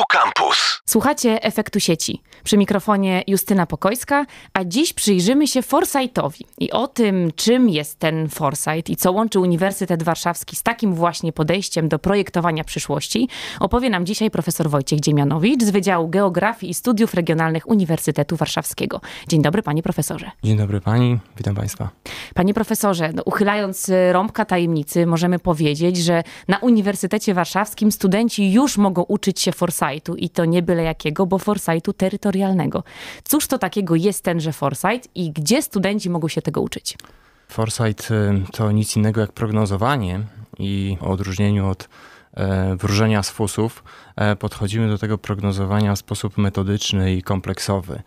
Tu Campus. Słuchacie efektu sieci. Przy mikrofonie Justyna Pokojska, a dziś przyjrzymy się Forsightowi i o tym, czym jest ten Forsight i co łączy Uniwersytet Warszawski z takim właśnie podejściem do projektowania przyszłości, opowie nam dzisiaj profesor Wojciech Dziemianowicz z Wydziału Geografii i Studiów Regionalnych Uniwersytetu Warszawskiego. Dzień dobry, panie profesorze. Dzień dobry pani, witam państwa. Panie profesorze, no, uchylając e, rąbka tajemnicy, możemy powiedzieć, że na Uniwersytecie Warszawskim studenci już mogą uczyć się Forsight i to nie byle jakiego, bo foresightu terytorialnego. Cóż to takiego jest tenże foresight i gdzie studenci mogą się tego uczyć? Foresight y, to nic innego jak prognozowanie i w odróżnieniu od e, wróżenia z fusów e, podchodzimy do tego prognozowania w sposób metodyczny i kompleksowy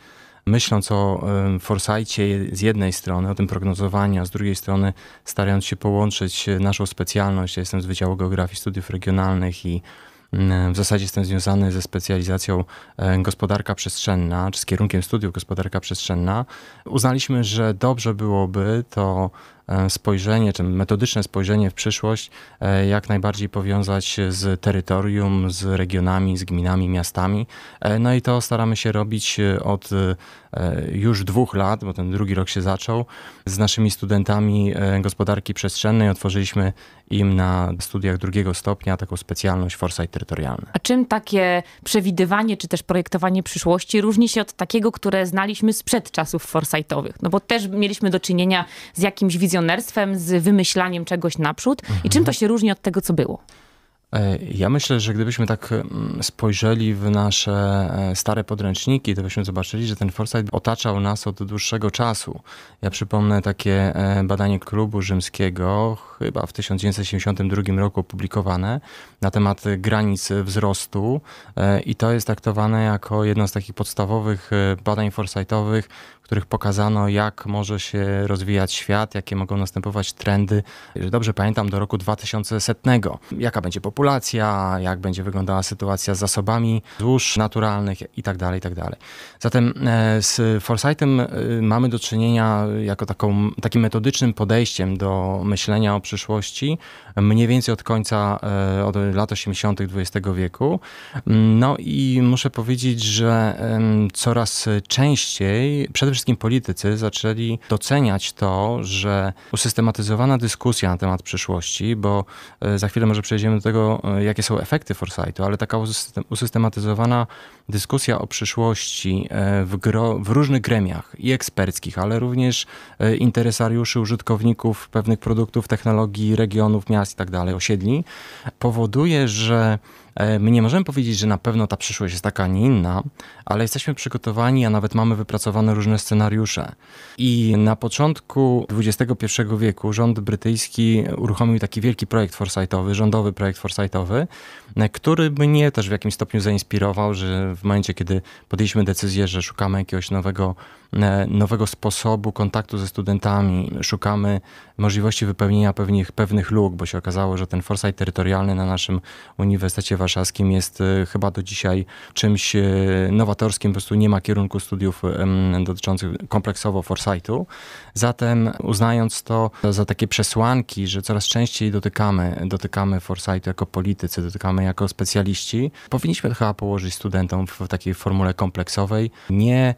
myśląc o y, forsajcie z jednej strony, o tym prognozowaniu, a z drugiej strony starając się połączyć y, naszą specjalność, ja jestem z Wydziału Geografii Studiów Regionalnych i E, w zasadzie jestem związany ze specjalizacją e, gospodarka przestrzenna, czy z kierunkiem studiów gospodarka przestrzenna. Uznaliśmy, że dobrze byłoby to E, spojrzenie, czy metodyczne spojrzenie w przyszłość e, jak najbardziej powiązać z terytorium, z regionami, z gminami, miastami. E, no i to staramy się robić od już dwóch lat, bo ten drugi rok się zaczął, z naszymi studentami gospodarki przestrzennej. Otworzyliśmy im na studiach drugiego stopnia taką specjalność foresight terytorialny. A czym takie przewidywanie czy też projektowanie przyszłości różni się od takiego, które znaliśmy sprzed czasów foresightowych? No bo też mieliśmy do czynienia z jakimś widzem wizjonerstwem, z wymyślaniem czegoś naprzód mhm. i czym to mhm. się różni od tego, co było? E, ja myślę, że gdybyśmy tak mm, spojrzeli w nasze e, stare podręczniki, to byśmy zobaczyli, że ten foresight otaczał nas od dłuższego czasu. Ja przypomnę takie e, badanie klubu rzymskiego, chyba w 1972 roku opublikowane, na temat granic wzrostu i to jest traktowane jako jedno z takich podstawowych badań foresightowych, w których pokazano, jak może się rozwijać świat, jakie mogą następować trendy. Dobrze pamiętam, do roku 2100. Jaka będzie popularność? populacja, jak będzie wyglądała sytuacja z zasobami złóż naturalnych itd. Tak itd. Tak Zatem e, z Foresightem e, mamy do czynienia jako taką, takim metodycznym podejściem do myślenia o przyszłości, mniej więcej od końca, e, od lat 80. XX wieku. Mm, no i muszę powiedzieć, że coraz częściej, przede wszystkim politycy, zaczęli doceniać to, że usystematyzowana dyskusja na temat przyszłości, bo za chwilę może przejdziemy do tego, E, jakie są efekty Foresightu, ale taka usystematyzowana dyskusja o przyszłości e, w, gro, w różnych gremiach i eksperckich, ale również e, interesariuszy, użytkowników pewnych produktów, technologii, regionów, miast i tak dalej, osiedli, powoduje, że E, my nie możemy powiedzieć, że na pewno ta przyszłość jest taka, a nie inna, ale jesteśmy przygotowani, a nawet mamy wypracowane różne scenariusze. I na początku XXI wieku rząd brytyjski uruchomił taki wielki projekt forsightowy, rządowy projekt forsightowy, e, który mnie też w jakimś stopniu zainspirował, że w momencie, kiedy podjęliśmy decyzję, że szukamy jakiegoś nowego E, nowego sposobu kontaktu ze studentami, szukamy możliwości wypełnienia pewnych, pewnych luk, bo się okazało, że ten foresight terytorialny na naszym Uniwersytecie Warszawskim jest e, chyba do dzisiaj czymś e, nowatorskim, po prostu nie ma kierunku studiów dotyczących kompleksowo foresightu. Zatem uznając to za takie przesłanki, że coraz częściej dotykamy, dotykamy foresightu jako politycy, dotykamy jako specjaliści, powinniśmy chyba położyć studentom w takiej formule kompleksowej, nie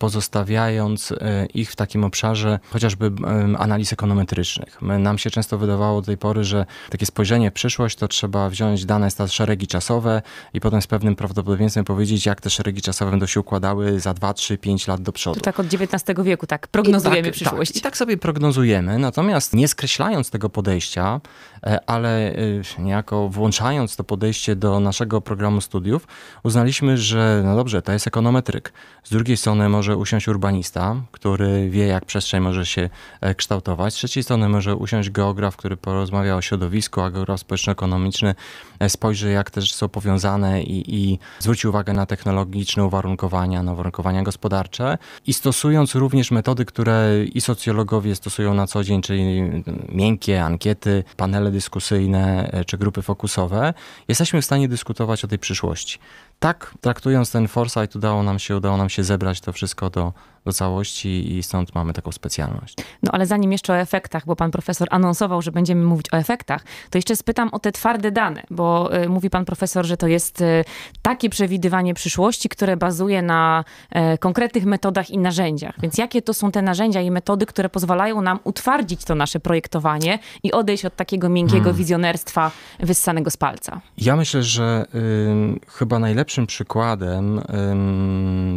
pozostawiając e, ich w takim obszarze chociażby analiz ekonometrycznych. nam się często wydawało do tej pory, że takie spojrzenie w przyszłość to trzeba wziąć dane z szeregi czasowe i potem z pewnym prawdopodobieństwem powiedzieć, jak te szeregi czasowe będą się układały za 2, 3, 5 lat do przodu. To tak od XIX wieku, tak prognozujemy I tak, przyszłość. Tak, I tak sobie prognozujemy, natomiast nie skreślając tego podejścia, e, ale e, niejako włączając to podejście do naszego programu studiów, uznaliśmy, że no dobrze, to jest ekonometryk. Z drugiej strony może może usiąść urbanista, który wie, jak przestrzeń może się e, kształtować. Z trzeciej strony może usiąść geograf, który porozmawia o środowisku, a geograf społeczno-ekonomiczny e, spojrzy, jak też są powiązane i, i zwróci uwagę na technologiczne uwarunkowania, na uwarunkowania gospodarcze. I stosując również metody, które i socjologowie stosują na co dzień, czyli mm, miękkie ankiety, panele dyskusyjne e, czy grupy fokusowe, jesteśmy w stanie dyskutować o tej przyszłości tak, traktując ten foresight, udało nam się, udało nam się zebrać to wszystko do, do całości i stąd mamy taką specjalność. No ale zanim jeszcze o efektach, bo pan profesor anonsował, że będziemy mówić o efektach, to jeszcze spytam o te twarde dane, bo y, mówi pan profesor, że to jest y, takie przewidywanie przyszłości, które bazuje na y, konkretnych metodach i narzędziach. Więc jakie to są te narzędzia i metody, które pozwalają nam utwardzić to nasze projektowanie i odejść od takiego miękkiego hmm. wizjonerstwa wyssanego z palca? Ja myślę, że chyba najlepszym przykładem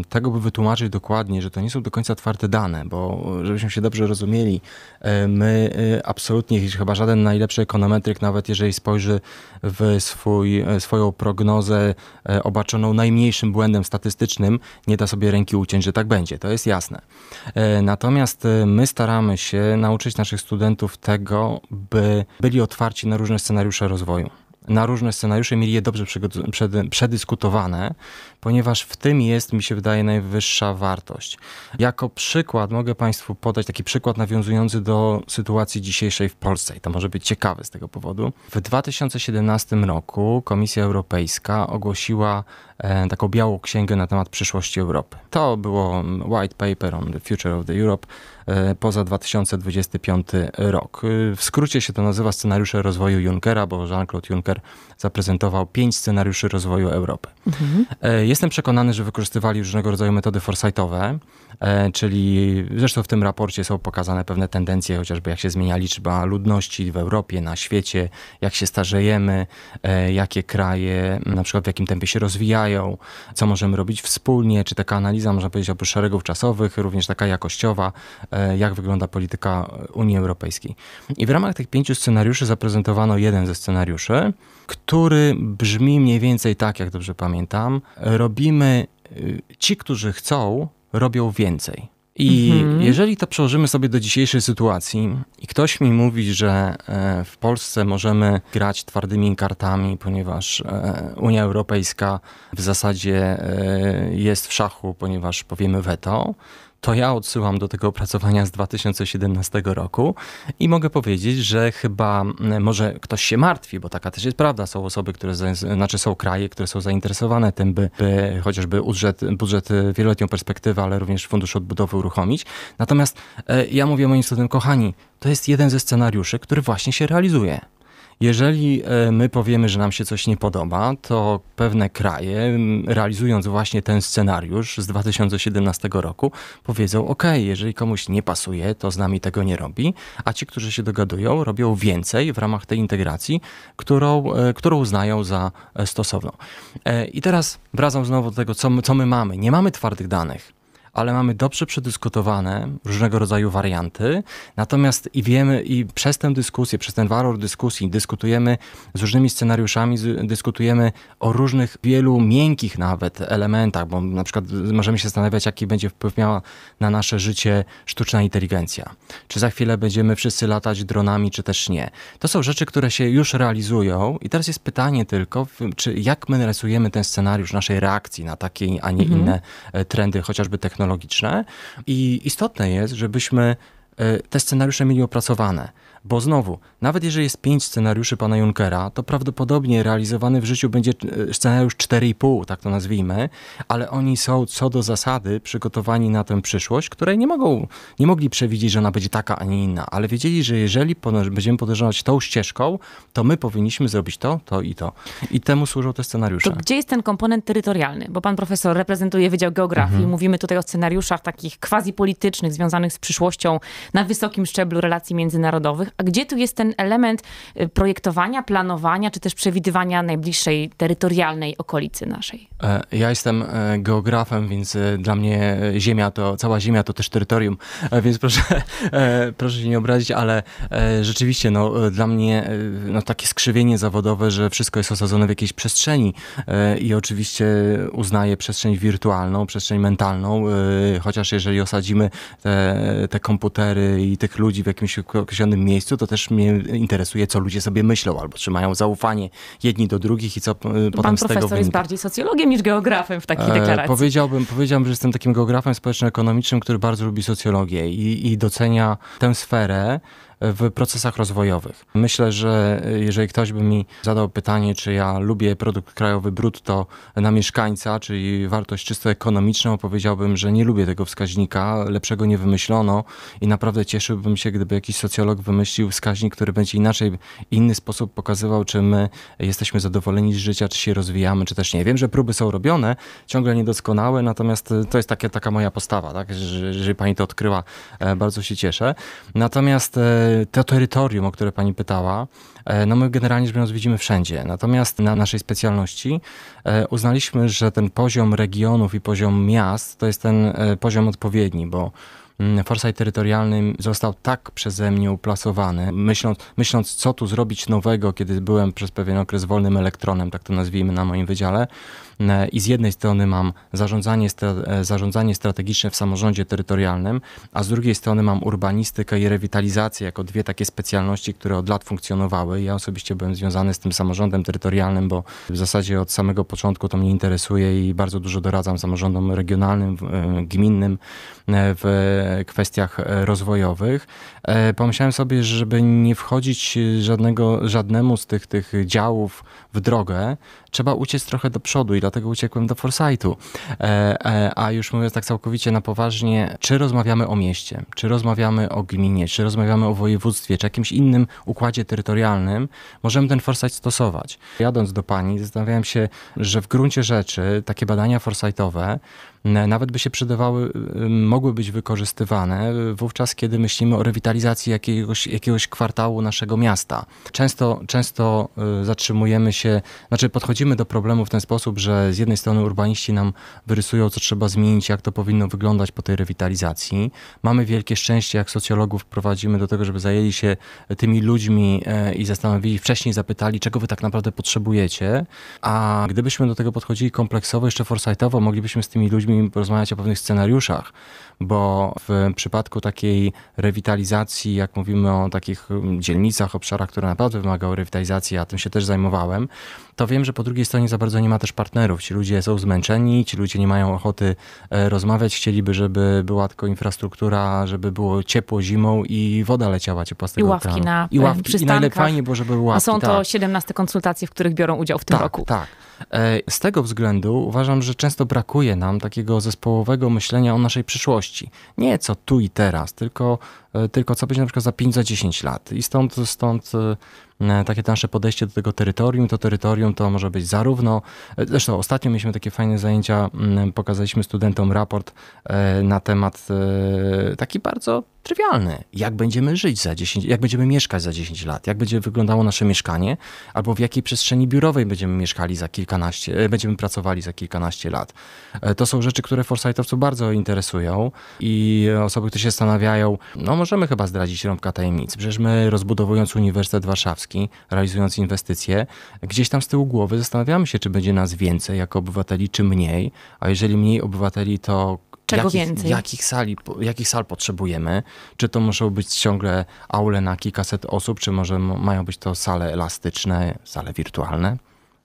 tego, by wytłumaczyć dokładnie, że to nie są do końca twarde dane, bo e, żebyśmy się dobrze rozumieli, e, my e, absolutnie, chyba żaden najlepszy ekonometryk, nawet jeżeli spojrzy w swój, swoją prognozę obarczoną najmniejszym błędem statystycznym, nie da sobie ręki uciąć, że tak będzie, to jest jasne. Natomiast my staramy się nauczyć naszych studentów tego, by byli otwarci na różne scenariusze rozwoju na różne scenariusze, mieli je dobrze przedyskutowane, ponieważ w tym jest, mi się wydaje, najwyższa wartość. Jako przykład mogę Państwu podać taki przykład nawiązujący do sytuacji dzisiejszej w Polsce i to może być ciekawe z tego powodu. W 2017 roku Komisja Europejska ogłosiła e, taką białą księgę na temat przyszłości Europy. To było mm, White Paper on the Future of the Europe, E, poza 2025 rok. E, w skrócie się to nazywa scenariusze rozwoju Junckera, bo Jean-Claude Juncker zaprezentował pięć scenariuszy rozwoju Europy. Mhm. E, jestem przekonany, że wykorzystywali różnego rodzaju metody foresightowe, czyli zresztą w tym raporcie są pokazane pewne tendencje, chociażby jak się zmienia liczba ludności w Europie, na świecie, jak się starzejemy, jakie kraje na przykład w jakim tempie się rozwijają, co możemy robić wspólnie, czy taka analiza, można powiedzieć, oprócz szeregów czasowych, również taka jakościowa, E, jak wygląda polityka Unii Europejskiej. I w ramach tych pięciu scenariuszy zaprezentowano jeden ze scenariuszy, który brzmi mniej więcej tak, jak dobrze pamiętam. Robimy, y, ci, którzy chcą, robią więcej. I mhm. jeżeli to przełożymy sobie do dzisiejszej sytuacji i ktoś mi mówi, że e, w Polsce możemy grać twardymi kartami, ponieważ e, Unia Europejska w zasadzie jest w szachu, ponieważ powiemy weto, to ja odsyłam do tego opracowania z 2017 roku i mogę powiedzieć, że chyba może ktoś się martwi, bo taka też jest prawda. Są osoby, które, znaczy są kraje, które są zainteresowane tym, by, by chociażby budżet, budżet wieloletnią perspektywę, ale również fundusz odbudowy uruchomić. Natomiast e, ja mówię moim studentom, kochani, to jest jeden ze scenariuszy, który właśnie się realizuje. Jeżeli e, my powiemy, że nam się coś nie podoba, to pewne kraje, realizując właśnie ten scenariusz z 2017 roku, powiedzą: OK, jeżeli komuś nie pasuje, to z nami tego nie robi, a ci, którzy się dogadują, robią więcej w ramach tej integracji, którą, e, którą uznają za e, stosowną. I teraz wracam znowu do tego, co my, co my mamy. Nie mamy twardych danych ale mamy dobrze przedyskutowane różnego rodzaju warianty. Natomiast i wiemy, i przez tę dyskusję, przez ten walor dyskusji dyskutujemy z różnymi scenariuszami, dyskutujemy o różnych wielu miękkich nawet elementach, bo na przykład możemy się zastanawiać, jaki będzie wpływ miała na nasze życie sztuczna inteligencja. Czy za chwilę będziemy wszyscy latać dronami, czy też nie. To są rzeczy, które się już realizują i teraz jest pytanie tylko, czy jak my rysujemy ten scenariusz naszej reakcji na takie, a nie mhm. inne e, trendy, chociażby technologiczne technologiczne i istotne jest, żebyśmy e, te scenariusze mieli opracowane. Bo znowu, nawet jeżeli jest pięć scenariuszy pana Junckera, to prawdopodobnie realizowany w życiu będzie e, scenariusz 4,5, tak to nazwijmy, ale oni są co do zasady przygotowani na tę przyszłość, której nie mogą, nie mogli przewidzieć, że ona będzie taka, a nie inna, ale wiedzieli, że jeżeli będziemy podążać tą ścieżką, to my powinniśmy zrobić to, to i to. I temu służą te scenariusze. To gdzie jest ten komponent terytorialny? Bo pan profesor reprezentuje Wydział Geografii. Mhm. Mówimy tutaj o scenariuszach takich quasi politycznych, związanych z przyszłością na wysokim szczeblu relacji międzynarodowych, a gdzie tu jest ten element y, projektowania, planowania, czy też przewidywania najbliższej terytorialnej okolicy naszej? E, ja jestem e, geografem, więc e, dla mnie ziemia to, cała ziemia to też terytorium, więc proszę, proszę się nie obrazić, ale rzeczywiście no, dla mnie no, takie skrzywienie zawodowe, że wszystko jest osadzone w jakiejś przestrzeni i oczywiście uznaję przestrzeń wirtualną, przestrzeń mentalną, chociaż jeżeli osadzimy te, te komputery i tych ludzi w jakimś określonym miejscu, miejscu, to też mnie interesuje, co ludzie sobie myślą, albo czy mają zaufanie jedni do drugich i co y, potem Pan z tego profesor jest bardziej socjologiem niż geografem w takiej e, deklaracji. E, powiedziałbym, powiedziałbym, że jestem takim geografem społeczno-ekonomicznym, który bardzo lubi socjologię i, i docenia tę sferę, w procesach rozwojowych. Myślę, że jeżeli ktoś by mi zadał pytanie, czy ja lubię produkt krajowy brutto na mieszkańca, czyli wartość czysto ekonomiczną, powiedziałbym, że nie lubię tego wskaźnika, lepszego nie wymyślono i naprawdę cieszyłbym się, gdyby jakiś socjolog wymyślił wskaźnik, który będzie inaczej, inny sposób pokazywał, czy my jesteśmy zadowoleni z życia, czy się rozwijamy, czy też nie. Wiem, że próby są robione, ciągle niedoskonałe, natomiast to jest takie, taka moja postawa, tak? Jeżeli pani to odkryła, e, bardzo się cieszę. Natomiast e, to terytorium, o które pani pytała, e, no my generalnie rzecz biorąc widzimy wszędzie. Natomiast na naszej specjalności e, uznaliśmy, że ten poziom regionów i poziom miast to jest ten e, poziom odpowiedni, bo mm, Forsyth terytorialny został tak przeze mnie uplasowany, myśląc, myśląc, co tu zrobić nowego, kiedy byłem przez pewien okres wolnym elektronem, tak to nazwijmy na moim wydziale, E, i z jednej strony mam zarządzanie, e, zarządzanie strategiczne w samorządzie terytorialnym, a z drugiej strony mam urbanistykę i rewitalizację jako dwie takie specjalności, które od lat funkcjonowały. Ja osobiście byłem związany z tym samorządem terytorialnym, bo w zasadzie od samego początku to mnie interesuje i bardzo dużo doradzam samorządom regionalnym, e, gminnym w kwestiach rozwojowych. Pomyślałem sobie, żeby nie wchodzić żadnego, żadnemu z tych, tych działów w drogę, trzeba uciec trochę do przodu i dlatego uciekłem do Forsightu. E, e, a już mówiąc tak całkowicie na poważnie, czy rozmawiamy o mieście, czy rozmawiamy o gminie, czy rozmawiamy o województwie, czy jakimś innym układzie terytorialnym, możemy ten Forsight stosować. Jadąc do pani, zastanawiałem się, że w gruncie rzeczy takie badania forsightowe nawet by się przydawały, mogły być wykorzystywane y, wówczas, kiedy myślimy o rewitalizacji jakiegoś, jakiegoś kwartału naszego miasta. Często, często y, zatrzymujemy się, znaczy podchodzimy do problemu w ten sposób, że z jednej strony urbaniści nam wyrysują, co trzeba zmienić, jak to powinno wyglądać po tej rewitalizacji. Mamy wielkie szczęście, jak socjologów prowadzimy do tego, żeby zajęli się y, tymi ludźmi i zastanowili, wcześniej zapytali, czego wy tak naprawdę potrzebujecie, a gdybyśmy do tego podchodzili kompleksowo, jeszcze foresightowo, moglibyśmy z tymi ludźmi ludźmi porozmawiać o pewnych scenariuszach, bo w przypadku takiej rewitalizacji, jak mówimy o takich mm, dzielnicach, obszarach, które naprawdę wymagały rewitalizacji, a tym się też zajmowałem, to wiem, że po drugiej stronie za bardzo nie ma też partnerów. Ci ludzie są zmęczeni, ci ludzie nie mają ochoty e, rozmawiać, chcieliby, żeby była tylko infrastruktura, żeby było ciepło zimą i woda leciała ciepła z tego I ławki ekranu. na I e, ławki, przystankach. I najlepiej fajnie było, żeby były ławki. A są to tak. 17 konsultacji, w których biorą udział w tym tak, roku. Tak, tak. E, z tego względu uważam, że często brakuje nam takiego zespołowego myślenia o naszej przyszłości. Nie co tu i teraz, tylko E, tylko co będzie na przykład za 5, za 10 lat. I stąd, stąd e, e, takie nasze podejście do tego terytorium. To terytorium to może być zarówno, zresztą ostatnio mieliśmy takie fajne zajęcia, mm, pokazaliśmy studentom raport na temat taki bardzo trywialny. Jak będziemy żyć za 10, jak będziemy mieszkać za 10 lat, jak będzie wyglądało nasze mieszkanie, albo w jakiej przestrzeni biurowej będziemy mieszkali za kilkanaście, będziemy pracowali za kilkanaście lat. To są rzeczy, które forsightowców bardzo interesują i osoby, które się zastanawiają, no możemy chyba zdradzić rąbka tajemnic. Przecież my rozbudowując Uniwersytet Warszawski, realizując inwestycje, gdzieś tam z tyłu głowy zastanawiamy się, czy będzie nas więcej jako obywateli, czy mniej. A jeżeli mniej obywateli, to Czego jakich, więcej? Jakich, sali, jakich sal potrzebujemy? Czy to muszą być ciągle aule na kilkaset osób, czy może mają być to sale elastyczne, sale wirtualne?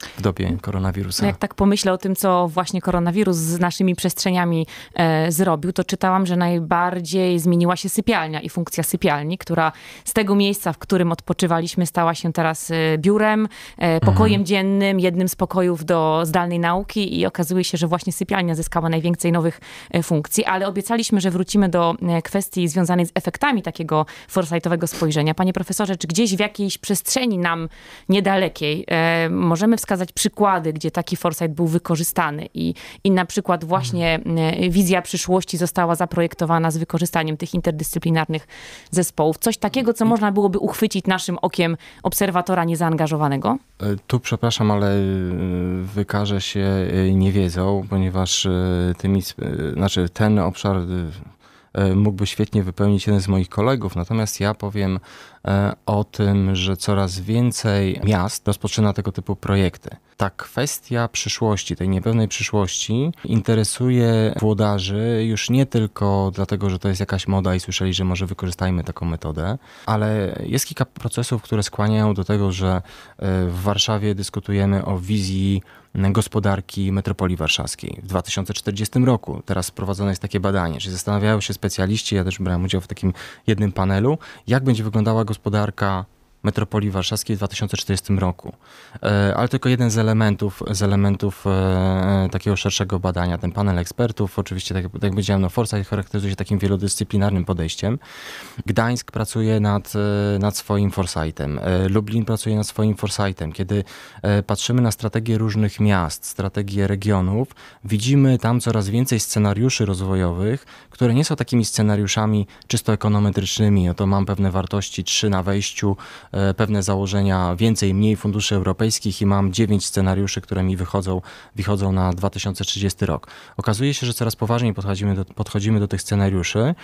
w dobie koronawirusa. No jak tak pomyślę o tym, co właśnie koronawirus z naszymi przestrzeniami e, zrobił, to czytałam, że najbardziej zmieniła się sypialnia i funkcja sypialni, która z tego miejsca, w którym odpoczywaliśmy, stała się teraz e, biurem, e, mhm. pokojem mhm. dziennym, jednym z pokojów do zdalnej nauki i okazuje się, że właśnie sypialnia zyskała najwięcej nowych e, funkcji, ale obiecaliśmy, że wrócimy do e, kwestii związanej z efektami takiego forsightowego spojrzenia. Panie profesorze, czy gdzieś w jakiejś przestrzeni nam niedalekiej e, możemy wskazać wskazać przykłady, gdzie taki foresight był wykorzystany i, i na przykład właśnie e, wizja przyszłości została zaprojektowana z wykorzystaniem tych interdyscyplinarnych zespołów. Coś takiego, co można byłoby uchwycić naszym okiem obserwatora niezaangażowanego? E, tu przepraszam, ale e, wykaże się niewiedzą, ponieważ tymi, znaczy ten obszar mógłby świetnie wypełnić jeden z moich kolegów. Natomiast ja powiem E, o tym, że coraz więcej miast rozpoczyna tego typu projekty. Ta kwestia przyszłości, tej niepewnej przyszłości, interesuje włodarzy już nie tylko dlatego, że to jest jakaś moda i słyszeli, że może wykorzystajmy taką metodę, ale jest kilka procesów, które skłaniają do tego, że e, w Warszawie dyskutujemy o wizji gospodarki metropolii warszawskiej w 2040 roku. Teraz prowadzone jest takie badanie, czyli zastanawiają się specjaliści, ja też brałem udział w takim jednym panelu, jak będzie wyglądała gospodarka gospodarka metropolii warszawskiej w 2040 roku. E, ale tylko jeden z elementów, z elementów e, takiego szerszego badania. Ten panel ekspertów, oczywiście, tak, tak jak powiedziałem, no Forsyth charakteryzuje się takim wielodyscyplinarnym podejściem. Gdańsk pracuje nad, e, nad swoim Forsythem. Lublin pracuje nad swoim Forsythem. Kiedy patrzymy na strategie różnych miast, strategie regionów, widzimy tam coraz więcej scenariuszy rozwojowych, które nie są takimi scenariuszami czysto ekonometrycznymi. Oto no mam pewne wartości, trzy na wejściu, E, pewne założenia więcej, mniej funduszy europejskich i mam dziewięć scenariuszy, które mi wychodzą, wychodzą na 2030 rok. Okazuje się, że coraz poważniej podchodzimy do, podchodzimy do tych scenariuszy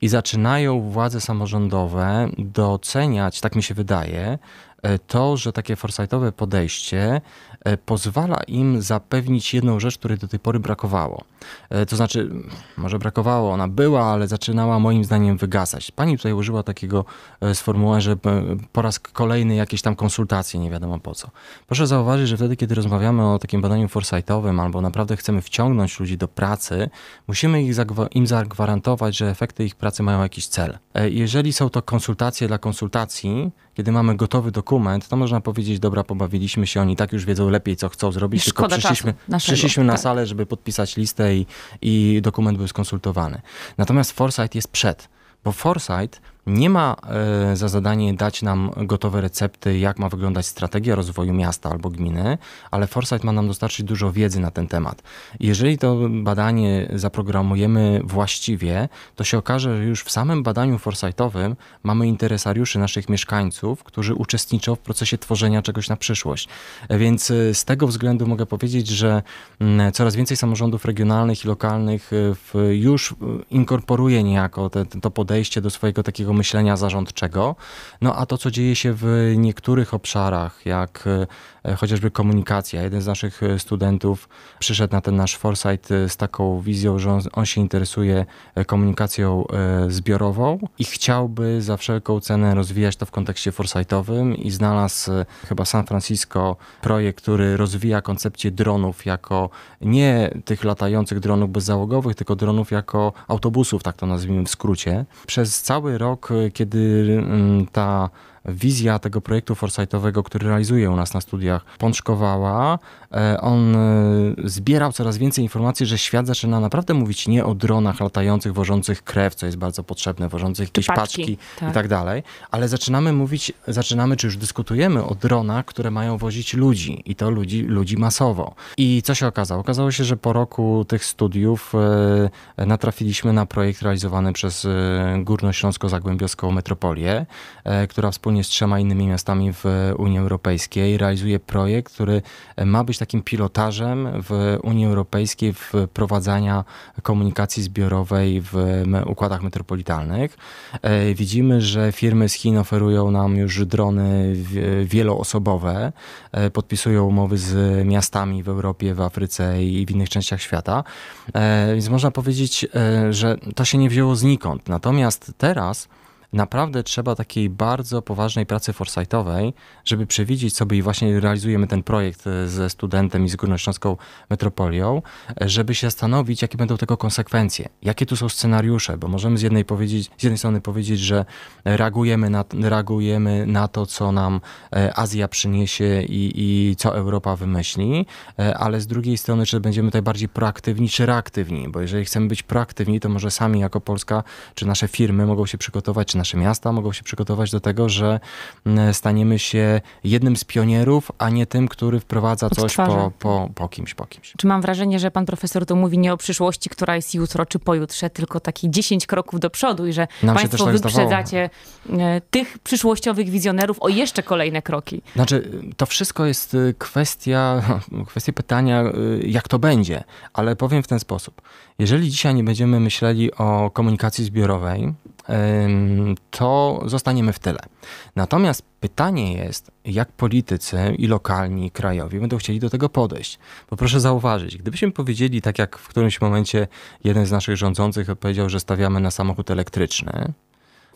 i zaczynają władze samorządowe doceniać, tak mi się wydaje, E, to, że takie forsightowe podejście e, pozwala im zapewnić jedną rzecz, której do tej pory brakowało. E, to znaczy, może brakowało, ona była, ale zaczynała moim zdaniem wygasać. Pani tutaj użyła takiego sformułowania, że po raz kolejny jakieś tam konsultacje, nie wiadomo po co. Proszę zauważyć, że wtedy, kiedy rozmawiamy o takim badaniu forsightowym albo naprawdę chcemy wciągnąć ludzi do pracy, musimy ich zagwa im zagwarantować, że efekty ich pracy mają jakiś cel. Jeżeli są to konsultacje dla konsultacji, kiedy mamy gotowy dokument, to można powiedzieć, dobra, pobawiliśmy się, oni tak już wiedzą lepiej, co chcą zrobić, tylko przyszliśmy, przyszliśmy na tak. salę, żeby podpisać listę i, i dokument był skonsultowany. Natomiast Foresight jest przed, bo Foresight nie ma e, za zadanie dać nam gotowe recepty, jak ma wyglądać strategia rozwoju miasta albo gminy, ale Foresight ma nam dostarczyć dużo wiedzy na ten temat. Jeżeli to badanie zaprogramujemy właściwie, to się okaże, że już w samym badaniu Foresightowym mamy interesariuszy naszych mieszkańców, którzy uczestniczą w procesie tworzenia czegoś na przyszłość. E, więc e, z tego względu mogę powiedzieć, że mm, coraz więcej samorządów regionalnych i lokalnych już inkorporuje niejako te, to podejście do swojego takiego myślenia zarządczego. No a to, co dzieje się w niektórych obszarach, jak e, chociażby komunikacja. Jeden z naszych e, studentów przyszedł na ten nasz foresight e, z taką wizją, że on, on się interesuje komunikacją zbiorową i chciałby za wszelką cenę rozwijać to w kontekście foresightowym i znalazł chyba San Francisco projekt, który rozwija koncepcję dronów jako nie tych latających dronów bezzałogowych, tylko dronów jako autobusów, tak to nazwijmy w skrócie. Przez cały rok rok, e, kiedy mm, ta wizja tego projektu forsightowego, który realizuje u nas na studiach, pączkowała. E, on e, zbierał coraz więcej informacji, że świat zaczyna naprawdę mówić nie o dronach latających, wożących krew, co jest bardzo potrzebne, wożących jakieś paczki, paczki tak. i tak dalej, ale zaczynamy mówić, zaczynamy czy już dyskutujemy o dronach, które mają wozić ludzi i to ludzi, ludzi masowo. I co się okazało? Okazało się, że po roku tych studiów e, natrafiliśmy na projekt realizowany przez Górnośląsko-Zagłębiowską Metropolię, która wspólnie wspólnie z trzema innymi miastami w Unii Europejskiej realizuje projekt, który ma być takim pilotażem w Unii Europejskiej wprowadzania komunikacji zbiorowej w układach metropolitalnych. E, widzimy, że firmy z Chin oferują nam już drony wieloosobowe, e, podpisują umowy z miastami w Europie, w Afryce i w innych częściach świata. E, więc można powiedzieć, że to się nie wzięło znikąd. Natomiast teraz naprawdę trzeba takiej bardzo poważnej pracy foresightowej, żeby przewidzieć sobie i właśnie realizujemy ten projekt e, ze studentem i z Górnośląską Metropolią, e, żeby się zastanowić, jakie będą tego konsekwencje, jakie tu są scenariusze, bo możemy z jednej, powiedzieć, z jednej strony powiedzieć, że reagujemy na, reagujemy na to, co nam e, Azja przyniesie i, i co Europa wymyśli, ale z drugiej strony, czy będziemy tutaj bardziej proaktywni, czy reaktywni, bo jeżeli chcemy być proaktywni, to może sami jako Polska, czy nasze firmy mogą się przygotować nasze miasta mogą się przygotować do tego, że staniemy się jednym z pionierów, a nie tym, który wprowadza coś po, po, po kimś, po kimś. Czy mam wrażenie, że pan profesor to mówi nie o przyszłości, która jest jutro czy pojutrze, tylko taki 10 kroków do przodu i że Nam państwo tak wyprzedzacie zdawało. E, tych przyszłościowych wizjonerów o jeszcze kolejne kroki? Znaczy, to wszystko jest y, kwestia, kwestia pytania, y, jak to będzie, ale powiem w ten sposób. Jeżeli dzisiaj nie będziemy myśleli o komunikacji zbiorowej, to zostaniemy w tyle. Natomiast pytanie jest, jak politycy i lokalni, i krajowi będą chcieli do tego podejść. Bo proszę zauważyć, gdybyśmy powiedzieli, tak jak w którymś momencie jeden z naszych rządzących powiedział, że stawiamy na samochód elektryczny,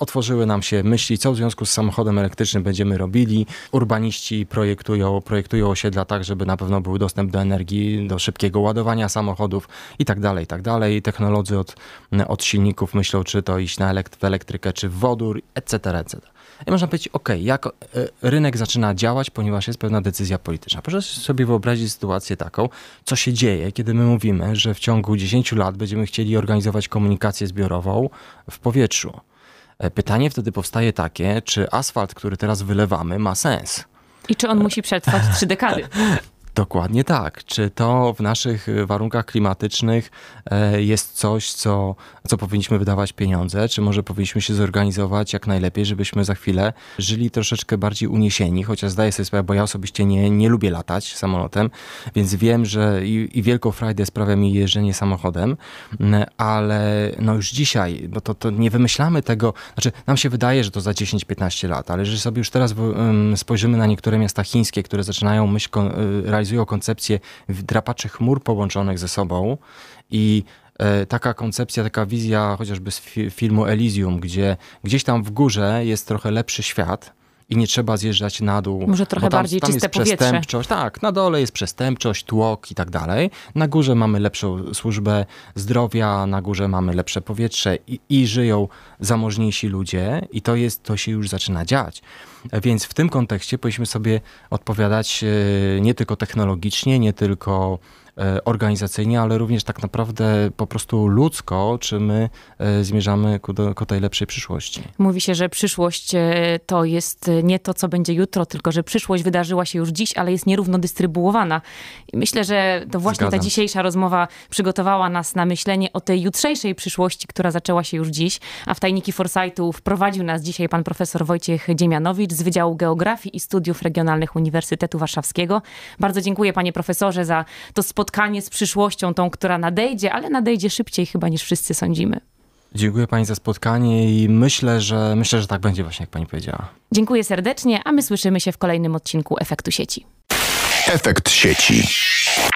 otworzyły nam się myśli, co w związku z samochodem elektrycznym będziemy robili. Urbaniści projektują, projektują osiedla tak, żeby na pewno był dostęp do energii, do szybkiego ładowania samochodów i tak dalej, i tak dalej. Technolodzy od, od silników myślą, czy to iść na elekt w elektrykę, czy w wodór, etc., etc. I można powiedzieć, ok, jak e, rynek zaczyna działać, ponieważ jest pewna decyzja polityczna. Proszę sobie wyobrazić sytuację taką, co się dzieje, kiedy my mówimy, że w ciągu 10 lat będziemy chcieli organizować komunikację zbiorową w powietrzu. E, pytanie wtedy powstaje takie, czy asfalt, który teraz wylewamy, ma sens? I czy on musi przetrwać trzy dekady? Dokładnie tak. Czy to w naszych y, warunkach klimatycznych e, jest coś, co, co powinniśmy wydawać pieniądze, czy może powinniśmy się zorganizować jak najlepiej, żebyśmy za chwilę żyli troszeczkę bardziej uniesieni, chociaż zdaję sobie sprawę, bo ja osobiście nie, nie lubię latać samolotem, więc wiem, że i, i wielką frajdę sprawia mi jeżdżenie samochodem, mm, ale no już dzisiaj, bo to, to nie wymyślamy tego, znaczy nam się wydaje, że to za 10-15 lat, ale jeżeli sobie już teraz spojrzymy na niektóre miasta chińskie, które zaczynają myśl realizować realizują koncepcję drapaczy chmur połączonych ze sobą i e, taka koncepcja, taka wizja chociażby z filmu Elysium, gdzie gdzieś tam w górze jest trochę lepszy świat, i nie trzeba zjeżdżać na dół. Może trochę tam, bardziej tam czyste jest powietrze. Tak, na dole jest przestępczość, tłok i tak dalej. Na górze mamy lepszą służbę zdrowia, na górze mamy lepsze powietrze i, i żyją zamożniejsi ludzie i to jest, to się już zaczyna dziać. Więc w tym kontekście powinniśmy sobie odpowiadać e, nie tylko technologicznie, nie tylko E, organizacyjnie, ale również tak naprawdę po prostu ludzko, czy my e, zmierzamy ku, do, ku tej lepszej przyszłości. Mówi się, że przyszłość e, to jest nie to, co będzie jutro, tylko że przyszłość wydarzyła się już dziś, ale jest nierówno dystrybuowana. I myślę, że to właśnie Zgadzam. ta dzisiejsza rozmowa przygotowała nas na myślenie o tej jutrzejszej przyszłości, która zaczęła się już dziś, a w tajniki Forsytu wprowadził nas dzisiaj pan profesor Wojciech Dziemianowicz z Wydziału Geografii i Studiów Regionalnych Uniwersytetu Warszawskiego. Bardzo dziękuję panie profesorze za to spotkanie spotkanie z przyszłością, tą, która nadejdzie, ale nadejdzie szybciej chyba niż wszyscy sądzimy. Dziękuję Pani za spotkanie i myślę, że myślę, że tak będzie właśnie, jak Pani powiedziała. Dziękuję serdecznie, a my słyszymy się w kolejnym odcinku Efektu Sieci. Efekt sieci.